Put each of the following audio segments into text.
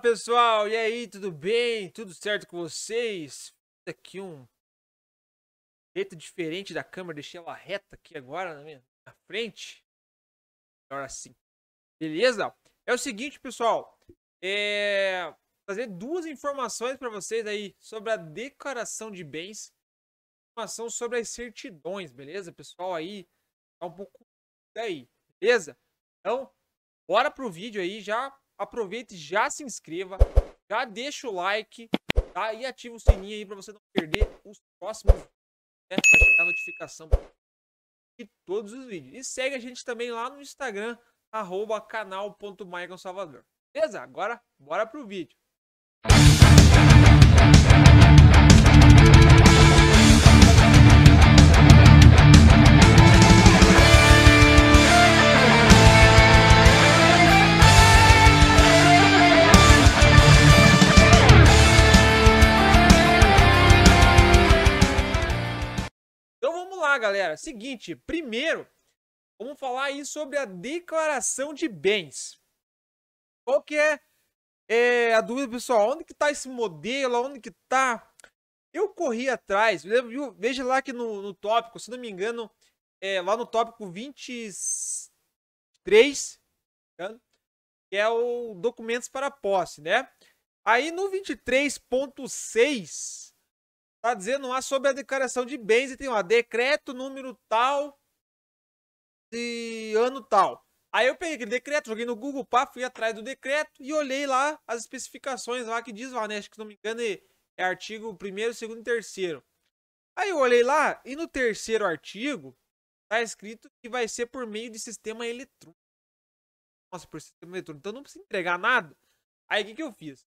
pessoal, e aí, tudo bem? Tudo certo com vocês? Fiz aqui um jeito diferente da câmera, deixei ela reta aqui agora na minha na frente. Agora sim. Beleza? É o seguinte, pessoal, é Fazer duas informações para vocês aí sobre a declaração de bens, informação sobre as certidões, beleza? Pessoal aí tá um pouco daí, beleza? Então, bora pro vídeo aí já aproveite, já se inscreva, já deixa o like, tá? E ativa o sininho aí para você não perder os próximos vídeos, né? Vai chegar a notificação de todos os vídeos. E segue a gente também lá no Instagram, arroba canal.maiconsalvador. Beleza? Agora, bora pro vídeo. Galera, seguinte, primeiro, vamos falar aí sobre a declaração de bens. Qual que é, é a dúvida, pessoal? Onde que tá esse modelo? Onde que tá? Eu corri atrás, viu? veja lá que no, no, tópico, se não me engano, é, lá no tópico 23, tá? que é o documentos para posse, né? Aí no 23.6, Tá dizendo lá sobre a declaração de bens e tem lá decreto número tal de ano tal. Aí eu peguei aquele decreto, joguei no Google, pá, fui atrás do decreto e olhei lá as especificações lá que diz lá, né? Acho que se não me engano é, é artigo 1 2 e 3 Aí eu olhei lá e no terceiro artigo tá escrito que vai ser por meio de sistema eletrônico. Nossa, por sistema eletrônico. Então não precisa entregar nada. Aí o que, que eu fiz?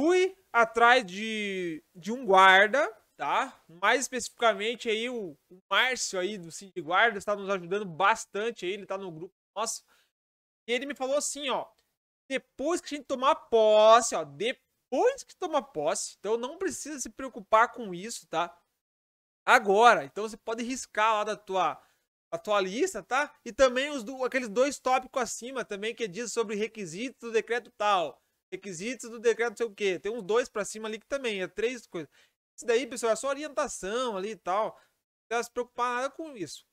Fui atrás de, de um guarda, tá? Mais especificamente aí o, o Márcio aí do Cid Guarda está nos ajudando bastante aí, ele está no grupo nosso. E ele me falou assim, ó, depois que a gente tomar posse, ó, depois que tomar posse, então não precisa se preocupar com isso, tá? Agora, então você pode riscar lá da tua a tua lista, tá? E também os do, aqueles dois tópicos acima também que diz sobre requisitos do decreto tal requisitos do decreto não sei o quê. Tem uns dois para cima ali que também, é três coisas. Isso daí, pessoal, é só orientação ali e tal. Não se preocupar nada com isso,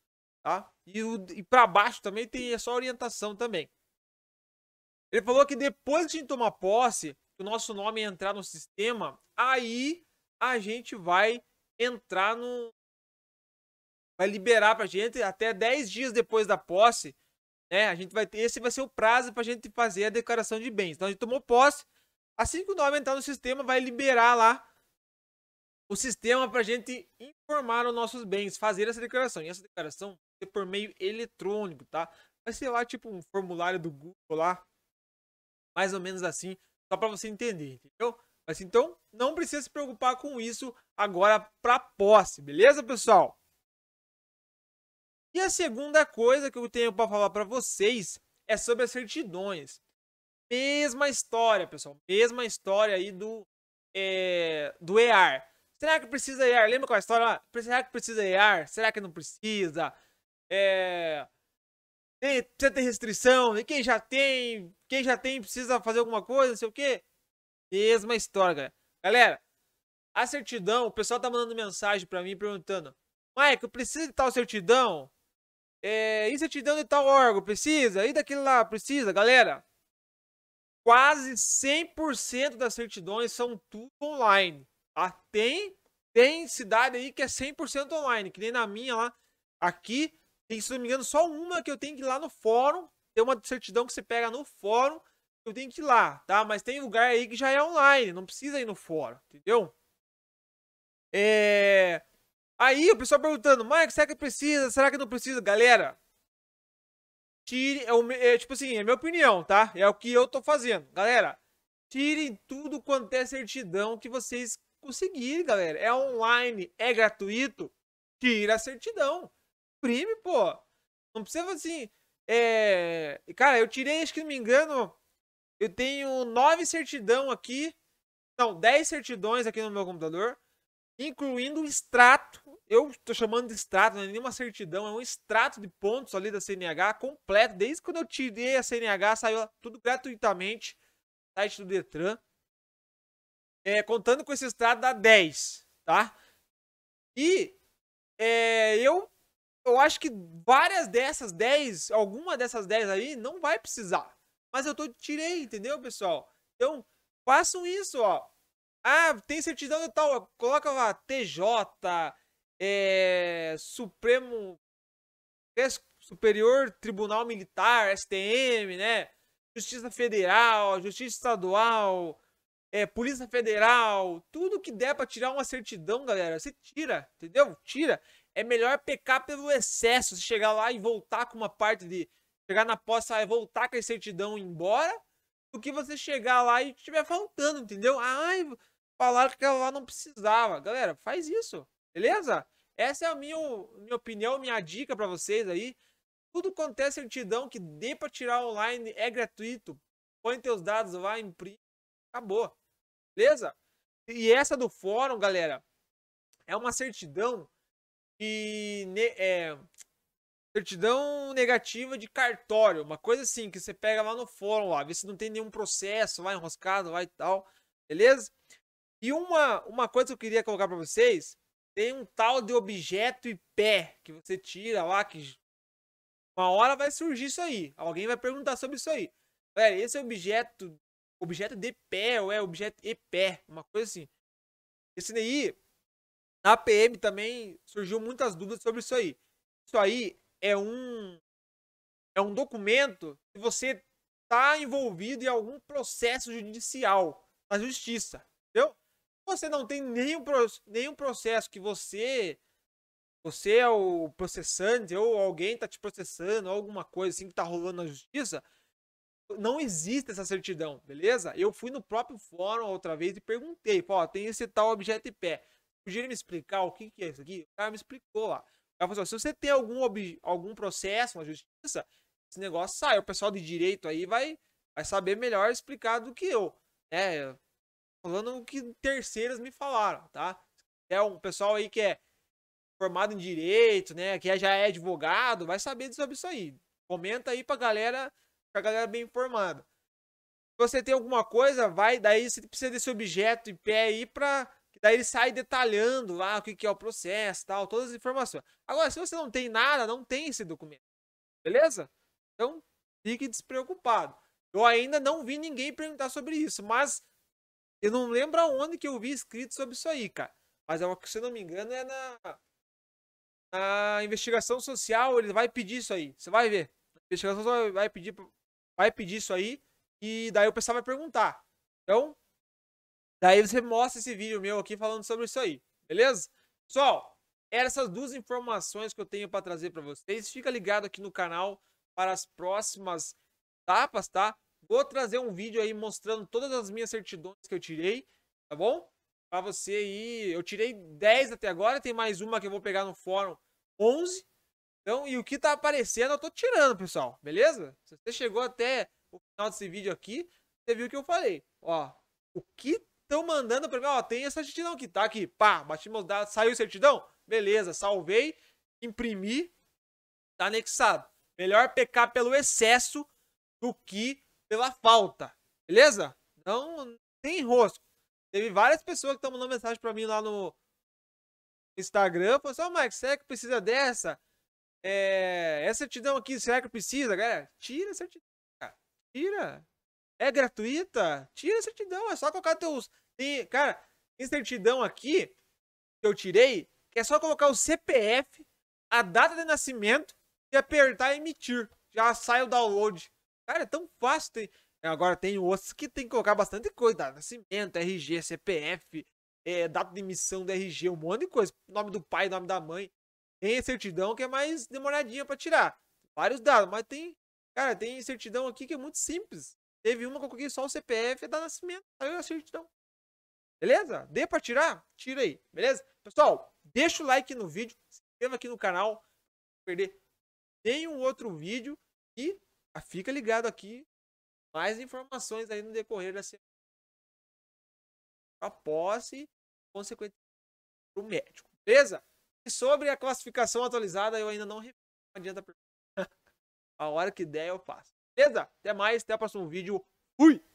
tá? E, o, e para baixo também tem é só orientação também. Ele falou que depois que a gente tomar posse, que o nosso nome entrar no sistema, aí a gente vai entrar no... Vai liberar pra gente até 10 dias depois da posse né? A gente vai ter, esse vai ser o prazo para a gente fazer a declaração de bens. Então a gente tomou posse. Assim que o nome entrar no sistema, vai liberar lá o sistema para a gente informar os nossos bens, fazer essa declaração. E essa declaração vai ser por meio eletrônico, tá? Vai ser lá tipo um formulário do Google lá, mais ou menos assim, só para você entender, entendeu? Mas então não precisa se preocupar com isso agora para posse, beleza, pessoal? E a segunda coisa que eu tenho para falar para vocês é sobre as certidões. Mesma história, pessoal. Mesma história aí do, é, do EAR. Será que precisa EAR? Lembra qual é a história lá? Será que precisa EAR? Será que não precisa? É... Eh, tem, precisa ter restrição. E quem já tem, quem já tem precisa fazer alguma coisa, não sei o quê. Mesma história, galera. Galera, a certidão, o pessoal tá mandando mensagem para mim perguntando: Mike, eu preciso de tal certidão? É, e certidão de tal órgão, precisa? E daquele lá, precisa? Galera, quase 100% das certidões são tudo online. Tá? Tem, tem cidade aí que é 100% online, que nem na minha lá. Aqui, tem, se não me engano, só uma que eu tenho que ir lá no fórum. Tem uma certidão que você pega no fórum, eu tenho que ir lá, tá? Mas tem lugar aí que já é online, não precisa ir no fórum, entendeu? É... Aí o pessoal perguntando, mas será que precisa? Será que não precisa? Galera, tire, é, é, tipo assim, é minha opinião, tá? É o que eu tô fazendo. Galera, tirem tudo quanto é certidão que vocês conseguirem, galera. É online, é gratuito, tira a certidão. Prime, pô. Não precisa assim, é... Cara, eu tirei, acho que não me engano, eu tenho nove certidão aqui, não, dez certidões aqui no meu computador, incluindo o extrato eu tô chamando de extrato, não é nenhuma certidão, é um extrato de pontos ali da CNH completo. Desde quando eu tirei a CNH, saiu tudo gratuitamente no site do Detran. É, contando com esse extrato dá 10, tá? E é, eu, eu acho que várias dessas 10, alguma dessas 10 aí, não vai precisar. Mas eu tô, tirei, entendeu, pessoal? Então, façam isso, ó. Ah, tem certidão de tal, coloca lá, TJ, é, Supremo Superior Tribunal Militar, STM, né? Justiça Federal, Justiça Estadual, é, Polícia Federal, tudo que der para tirar uma certidão, galera, você tira, entendeu? Tira. É melhor pecar pelo excesso, você chegar lá e voltar com uma parte de chegar na posse e voltar com a certidão e ir embora, do que você chegar lá e estiver faltando, entendeu? Ai, falaram que ela lá não precisava. Galera, faz isso. Beleza? Essa é a minha, minha opinião, minha dica para vocês aí. Tudo quanto é certidão que dê para tirar online é gratuito. Põe teus dados lá, imprime, acabou. Beleza? E essa do fórum, galera, é uma certidão que é certidão negativa de cartório, uma coisa assim que você pega lá no fórum lá, vê se não tem nenhum processo, vai enroscado, vai e tal, beleza? E uma uma coisa que eu queria colocar para vocês tem um tal de objeto e pé que você tira lá, que uma hora vai surgir isso aí. Alguém vai perguntar sobre isso aí. Velho, esse objeto, objeto de pé, ou é objeto e pé, uma coisa assim. Esse daí, na PM também surgiu muitas dúvidas sobre isso aí. Isso aí é um é um documento que você está envolvido em algum processo judicial na justiça, entendeu? você não tem nenhum, nenhum processo que você você é o processante ou alguém está te processando, alguma coisa assim que está rolando na justiça, não existe essa certidão, beleza? Eu fui no próprio fórum outra vez e perguntei, ó, tem esse tal objeto em pé. Podia me explicar o que, que é isso aqui? O cara me explicou lá. Ela falou assim, se você tem algum, algum processo na justiça, esse negócio sai. O pessoal de direito aí vai, vai saber melhor explicar do que eu. é falando o que terceiros me falaram, tá? É um pessoal aí que é formado em direito, né? Que já é advogado, vai saber sobre isso aí. Comenta aí pra galera, pra galera bem informada. Se você tem alguma coisa, vai, daí você precisa desse objeto em pé aí pra. Daí ele sai detalhando lá o que, que é o processo tal, todas as informações. Agora, se você não tem nada, não tem esse documento. Beleza? Então, fique despreocupado. Eu ainda não vi ninguém perguntar sobre isso, mas eu não lembro aonde que eu vi escrito sobre isso aí, cara. Mas é uma, se eu não me engano, é na, na investigação social, ele vai pedir isso aí. Você vai ver. A investigação social vai pedir, vai pedir isso aí. E daí o pessoal vai perguntar. Então, daí você mostra esse vídeo meu aqui falando sobre isso aí. Beleza? Pessoal, essas duas informações que eu tenho para trazer para vocês. Fica ligado aqui no canal para as próximas etapas, tá? Vou trazer um vídeo aí mostrando todas as minhas certidões que eu tirei, tá bom? Pra você aí, eu tirei 10 até agora, tem mais uma que eu vou pegar no fórum, 11. Então, e o que tá aparecendo eu tô tirando, pessoal, beleza? Se você chegou até o final desse vídeo aqui, você viu o que eu falei. Ó, o que estão mandando pra mim? Ó, tem essa certidão aqui, tá aqui, pá, bati meus dados, saiu certidão? Beleza, salvei, imprimi, tá anexado. Melhor pecar pelo excesso do que pela falta. Beleza? Não tem rosco. Teve várias pessoas que estão mandando mensagem para mim lá no Instagram. Falou só, assim, Mike, será que precisa dessa? É, essa certidão aqui, será que precisa, galera? Tira a certidão, cara. Tira. É gratuita? Tira a certidão. É só colocar teus. Tem, cara, tem certidão aqui que eu tirei, que é só colocar o CPF, a data de nascimento e apertar emitir. Já sai o download. Cara, é tão fácil. Tem... É, agora tem outros que tem que colocar bastante coisa. Nascimento, RG, CPF, é, data de emissão do RG, um monte de coisa. Nome do pai, nome da mãe. Tem certidão que é mais demoradinha para tirar. Vários dados, mas tem. Cara, tem certidão aqui que é muito simples. Teve uma que eu coloquei só o CPF e da nascimento. Saiu a certidão. Beleza? Dê pra tirar? Tira aí. Beleza? Pessoal, deixa o like no vídeo. Se inscreva aqui no canal. Não perder nenhum outro vídeo. E ah, fica ligado aqui. Mais informações aí no decorrer da semana. A posse, consequentemente, pro o médico. Beleza? E sobre a classificação atualizada, eu ainda não revi. Não adianta perguntar. a hora que der, eu faço. Beleza? Até mais, até o próximo vídeo. Fui!